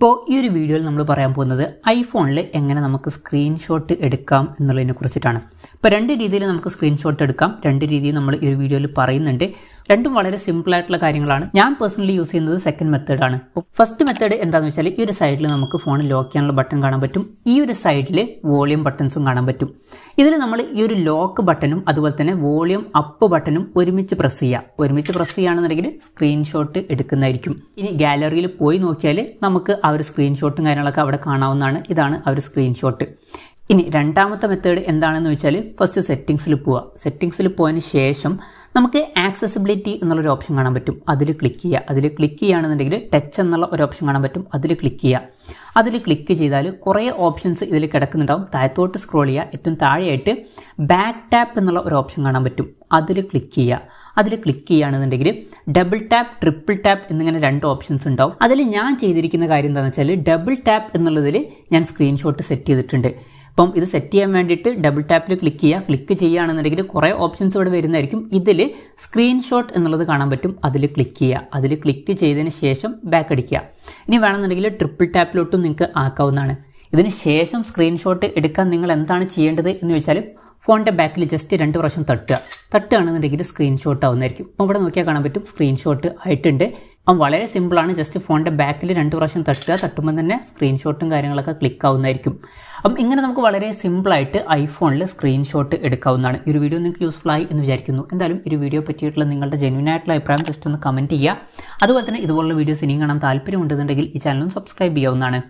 ഇപ്പോൾ ഈ ഒരു വീഡിയോയിൽ നമ്മൾ പറയാൻ പോകുന്നത് ഐഫോണിൽ എങ്ങനെ നമുക്ക് സ്ക്രീൻഷോട്ട് എടുക്കാം എന്നുള്ളതിനെ കുറിച്ചിട്ടാണ് ഇപ്പോൾ രണ്ട് രീതിയിൽ നമുക്ക് സ്ക്രീൻഷോട്ട് എടുക്കാം രണ്ട് രീതിയിൽ നമ്മൾ ഈ ഒരു വീഡിയോയിൽ പറയുന്നുണ്ട് രണ്ടും വളരെ സിമ്പിൾ ആയിട്ടുള്ള കാര്യങ്ങളാണ് ഞാൻ പേഴ്സണലി യൂസ് ചെയ്യുന്നത് സെക്കൻഡ് മെത്തേഡ് ആണ് ഫസ്റ്റ് മെത്തേഡ് എന്താണെന്ന് വെച്ചാൽ ഈ ഒരു സൈഡിൽ നമുക്ക് ഫോൺ ലോക്ക് ചെയ്യാനുള്ള ബട്ടൺ കാണാൻ പറ്റും ഈ ഒരു സൈഡിൽ വോളിയം ബട്ടൺസും കാണാൻ പറ്റും ഇതിൽ നമ്മൾ ഈ ഒരു ലോക്ക് ബട്ടണും അതുപോലെ തന്നെ വോളിയം അപ്പ് ബട്ടണും ഒരുമിച്ച് പ്രസ് ചെയ്യാം ഒരുമിച്ച് പ്രസ് ചെയ്യുകയാണെന്നുണ്ടെങ്കിൽ സ്ക്രീൻഷോട്ട് എടുക്കുന്നതായിരിക്കും ഇനി ഗാലറിയിൽ പോയി നോക്കിയാൽ നമുക്ക് ആ ഒരു സ്ക്രീൻഷോട്ടും കാര്യങ്ങളൊക്കെ അവിടെ കാണാവുന്നതാണ് ഇതാണ് ആ ഒരു സ്ക്രീൻഷോട്ട് ഇനി രണ്ടാമത്തെ മെത്തേഡ് എന്താണെന്ന് വെച്ചാൽ ഫസ്റ്റ് സെറ്റിങ്സിൽ പോവുക സെറ്റിങ്സിൽ പോയതിന് ശേഷം നമുക്ക് ആക്സസിബിലിറ്റി എന്നുള്ളൊരു ഓപ്ഷൻ കാണാൻ പറ്റും അതിൽ ക്ലിക്ക് ചെയ്യുക അതിൽ ക്ലിക്ക് ചെയ്യുകയാണെന്നുണ്ടെങ്കിൽ ടച്ച് എന്നുള്ള ഒരു ഓപ്ഷൻ കാണാൻ പറ്റും അതിൽ ക്ലിക്ക് ചെയ്യുക അതിൽ ക്ലിക്ക് ചെയ്താൽ കുറേ ഓപ്ഷൻസ് ഇതിൽ കിടക്കുന്നുണ്ടാവും താഴത്തോട്ട് സ്ക്രോൾ ചെയ്യുക ഏറ്റവും താഴെയായിട്ട് ബാക്ക് ടാപ്പ് എന്നുള്ള ഒരു ഓപ്ഷൻ കാണാൻ പറ്റും അതിൽ ക്ലിക്ക് ചെയ്യുക അതിൽ ക്ലിക്ക് ചെയ്യുകയാണെന്നുണ്ടെങ്കിൽ ഡബിൾ ടാപ്പ് ട്രിപ്പിൾ ടാപ്പ് എന്നിങ്ങനെ രണ്ട് ഓപ്ഷൻസ് ഉണ്ടാവും അതിൽ ഞാൻ ചെയ്തിരിക്കുന്ന കാര്യം എന്താണെന്ന് വെച്ചാൽ ഡബിൾ ടാപ്പ് എന്നുള്ളതിൽ ഞാൻ സ്ക്രീൻഷോട്ട് സെറ്റ് ചെയ്തിട്ടുണ്ട് അപ്പം ഇത് സെറ്റ് ചെയ്യാൻ വേണ്ടിയിട്ട് ഡബിൾ ടാപ്പിൽ ക്ലിക്ക് ചെയ്യുക ക്ലിക്ക് ചെയ്യുകയാണെന്നുണ്ടെങ്കിൽ കുറേ ഓപ്ഷൻസ് ഇവിടെ വരുന്നതായിരിക്കും ഇതിൽ സ്ക്രീൻഷോട്ട് എന്നുള്ളത് കാണാൻ പറ്റും അതിൽ ക്ലിക്ക് ചെയ്യുക അതിൽ ക്ലിക്ക് ചെയ്തതിന് ശേഷം ബാക്ക് അടിക്കുക ഇനി വേണമെന്നുണ്ടെങ്കിൽ ട്രിപ്പിൾ ടാപ്പിലോട്ടും നിങ്ങൾക്ക് ആക്കാവുന്നതാണ് ഇതിന് ശേഷം സ്ക്രീൻഷോട്ട് എടുക്കാൻ നിങ്ങൾ എന്താണ് ചെയ്യേണ്ടത് എന്ന് വെച്ചാൽ ഫോണിൻ്റെ ബാക്കിൽ ജസ്റ്റ് രണ്ട് പ്രാവശ്യം തട്ടുക തട്ടുകയാണെന്നുണ്ടെങ്കിൽ സ്ക്രീൻഷോട്ട് ആവുന്നതായിരിക്കും അപ്പോൾ ഇവിടെ നോക്കിയാൽ കാണാൻ പറ്റും സ്ക്രീൻഷോട്ട് ആയിട്ടുണ്ട് അപ്പം വളരെ സിമ്പിളാണ് ജസ്റ്റ് ഫോണിൻ്റെ ബാക്കിൽ രണ്ട് പ്രാവശ്യം തട്ടുക തട്ടുമ്പോൾ തന്നെ സ്ക്രീൻഷോട്ടും കാര്യങ്ങളൊക്കെ ക്ലിക്ക് ആവുന്നതായിരിക്കും അപ്പം ഇങ്ങനെ നമുക്ക് വളരെ സിമ്പിളായിട്ട് ഐഫോണിൽ സ്ക്രീൻഷോട്ട് എടുക്കാവുന്നതാണ് ഈ ഒരു വീഡിയോ നിങ്ങൾക്ക് യൂസ്ഫുൾ ആയി എന്ന് വിചാരിക്കുന്നു എന്തായാലും ഈ വീഡിയോ പറ്റിയിട്ടുള്ള നിങ്ങളുടെ ജെന്യൂൻ ആയിട്ടുള്ള അഭിപ്രായം ജസ്റ്റ് ഒന്ന് കമൻറ്റ് ചെയ്യുക അതുപോലെ തന്നെ ഇതുപോലുള്ള വീഡിയോസ് ഇനിയും കാണാൻ താല്പര്യമുണ്ടെന്നുണ്ടെങ്കിൽ ഈ ചാനലും സബ്സ്ക്രൈബ് ചെയ്യാവുന്നതാണ്